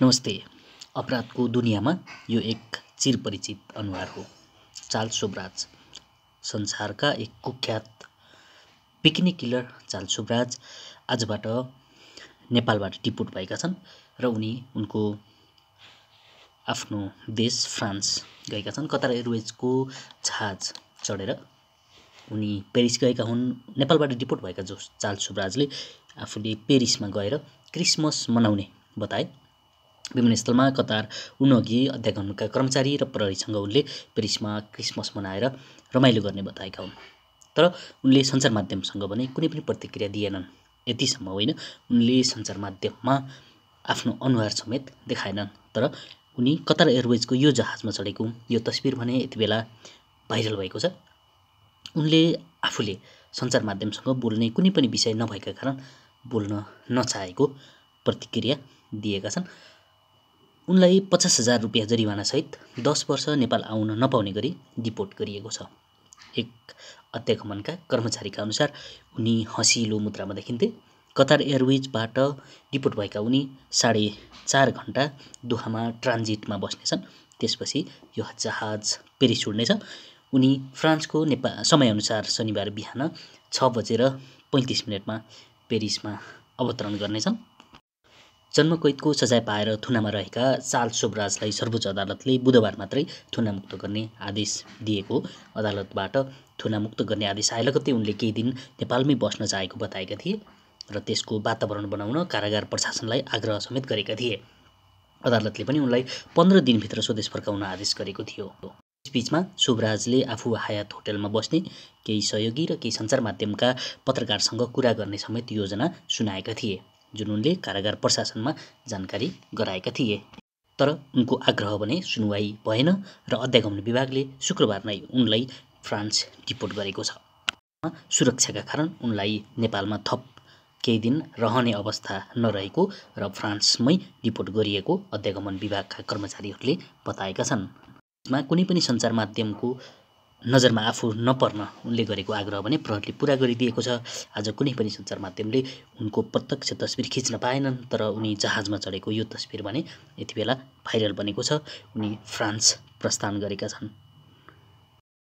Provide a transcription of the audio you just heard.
नमस्ते अपराधको दुनियाँमा यो एक चिरपरिचित अनुहार हो चाल सुब्राज संसारका एक कुख्यात पिकनिक किलर चाल सुब्राज आजबाट नेपालबाट डिपोर्ट भएका छन् र उनी उनको आफ्नो देश फ्रान्स गएका छन् कतार एयरवेजको छाज चढेर उनी पेरिस गएका हुन् नेपालबाट डिपोर्ट भएका जो चाल सुब्राजले आफूले पेरिसमा गएर क्रिसमस मनाउने बताए विमानस्थलमा कतार उनअघि अध्यागमनका कर्मचारी र प्रहरीसँग उनले पेरिसमा क्रिसमस मनाएर रमाइलो गर्ने बताएका हुन् तर उनले सञ्चार माध्यमसँग भने कुनै पनि प्रतिक्रिया दिएनन् यतिसम्म होइन उनले सञ्चार माध्यममा आफ्नो अनुहार समेत देखाएनन् तर उनी कतार एयरवेजको यो जहाजमा चढेको यो तस्बिर भने यति बेला भाइरल भएको छ उनले आफूले सञ्चार माध्यमसँग बोल्ने कुनै पनि विषय नभएका कारण बोल्न नचाहेको प्रतिक्रिया दिएका छन् उनलाई पचास हजार रुपियाँ जरिवानासहित दस वर्ष नेपाल आउन नपाउने गरी डिपोर्ट गरिएको छ एक अत्यागमनका कर्मचारीका अनुसार उनी हँसिलो मुद्रामा देखिन्थे कतार एयरवेजबाट डिपोर्ट भएका उनी साढे चार घन्टा दोहामा ट्रान्जिटमा बस्नेछन् त्यसपछि यो जहाज पेरिस उड्नेछ उनी फ्रान्सको नेपाल समयअनुसार शनिबार बिहान छ बजेर पैँतिस मिनटमा पेरिसमा अवतरण गर्नेछन् जन्मकैदको सजाय पाएर थुनामा रहेका चाल शोभराजलाई सर्वोच्च अदालतले बुधबार मात्रै थुनामुक्त गर्ने आदेश दिएको अदालतबाट थुनामुक्त गर्ने आदेश आए लगत्तै उनले केही दिन नेपालमै बस्न चाहेको बताएका थिए र त्यसको वातावरण बनाउन कारागार प्रशासनलाई आग्रह समेत गरेका थिए अदालतले पनि उनलाई पन्ध्र दिनभित्र स्वदेश फर्काउन आदेश गरेको थियो बीचमा शुभराजले आफू हायात होटलमा बस्ने केही सहयोगी र केही सञ्चार माध्यमका पत्रकारसँग कुरा गर्ने समेत योजना सुनाएका थिए जुन उनले कारागार प्रशासनमा जानकारी गराएका थिए तर उनको आग्रह भने सुनवाई भएन र अध्यागमन विभागले शुक्रबार नै उनलाई फ्रान्स डिपोर्ट गरेको छ सुरक्षाका कारण उनलाई नेपालमा थप केही दिन रहने अवस्था नरहेको र फ्रान्समै डिपोर्ट गरिएको अध्यागमन विभागका कर्मचारीहरूले बताएका छन् यसमा कुनै पनि सञ्चार माध्यमको नजरमा आफू नपर्न उनले गरेको आग्रह भने प्रहरले पुरा गरिदिएको छ आज कुनै पनि सञ्चार माध्यमले उनको प्रत्यक्ष तस्विर खिच्न पाएनन् तर उनी जहाजमा चढेको यो तस्विर भने यति बेला भाइरल बनेको छ उनी फ्रान्स प्रस्थान गरेका छन्